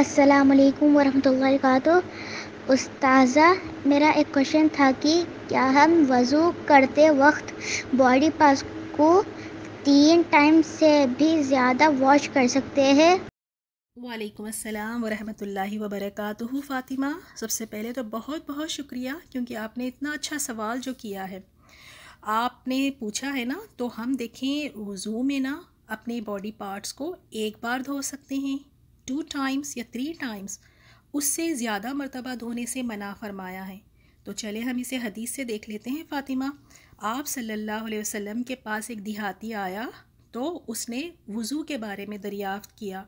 अस्सलाम वालेकुम वरहमतुल्लाहि वबरकातुहू उस्ताज़ा मेरा एक क्वेश्चन था कि क्या हम वज़ू करते वक्त बॉडी पार्ट्स को तीन टाइम से भी ज़्यादा वॉश कर सकते हैं वालेकुम अस्सलाम वरहमतुल्लाहि वबरकातुहू फ़ातिमा सबसे पहले तो बहुत बहुत शुक्रिया क्योंकि आपने इतना अच्छा सवाल जो किया है आपने पूछा है ना तो हम देखें वज़ू में ना अपने बॉडी पार्ट्स को एक बार धो सकते हैं टू टाइम्स या थ्री टाइम्स उससे ज़्यादा मरतबा धोने से मना फरमाया है तो चले हम इसे हदीस से देख लेते हैं फ़ातिमा आप सल्लल्लाहु अलैहि वसल्लम के पास एक देहाती आया तो उसने वज़ू के बारे में दरियाफ़्त किया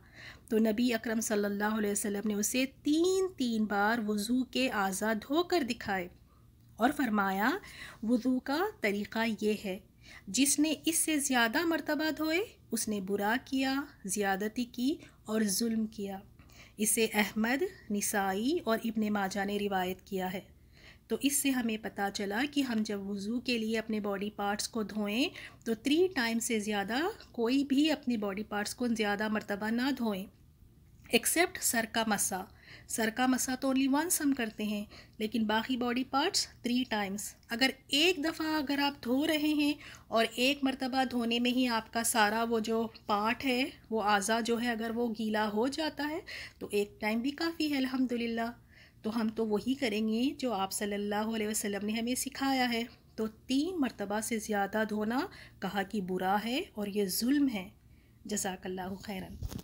तो नबी अकरम सल्लल्लाहु अलैहि वसल्लम ने उसे तीन तीन बार वज़ू के आज़ाद धोकर दिखाए और फरमाया वज़ू का तरीक़ा ये है जिसने इससे ज़्यादा मरतबा धोए उसने बुरा किया ज़्यादती की और जुल्म किया इसे अहमद निसाई और इबन माजा ने रिवायत किया है तो इससे हमें पता चला कि हम जब वज़ू के लिए अपने बॉडी पार्ट्स को धोएं तो थ्री टाइम से ज़्यादा कोई भी अपने बॉडी पार्ट्स को ज़्यादा मरतबा ना धोएं एक्सेप्ट सर का मसा सर का मसा तो ओनली वंस हम करते हैं लेकिन बाकी बॉडी पार्ट्स थ्री टाइम्स अगर एक दफ़ा अगर आप धो रहे हैं और एक मरतबा धोने में ही आपका सारा वो जो पार्ट है वो आज़ा जो है अगर वो गीला हो जाता है तो एक टाइम भी काफ़ी है अलहमदिल्ला तो हम तो वही करेंगे जो आप सल्लल्लाहु अलैहि वसल्लम ने हमें सिखाया है तो तीन मरतबा से ज़्यादा धोना कहा कि बुरा है और ये जुल्म है जजाकल्ला खैरन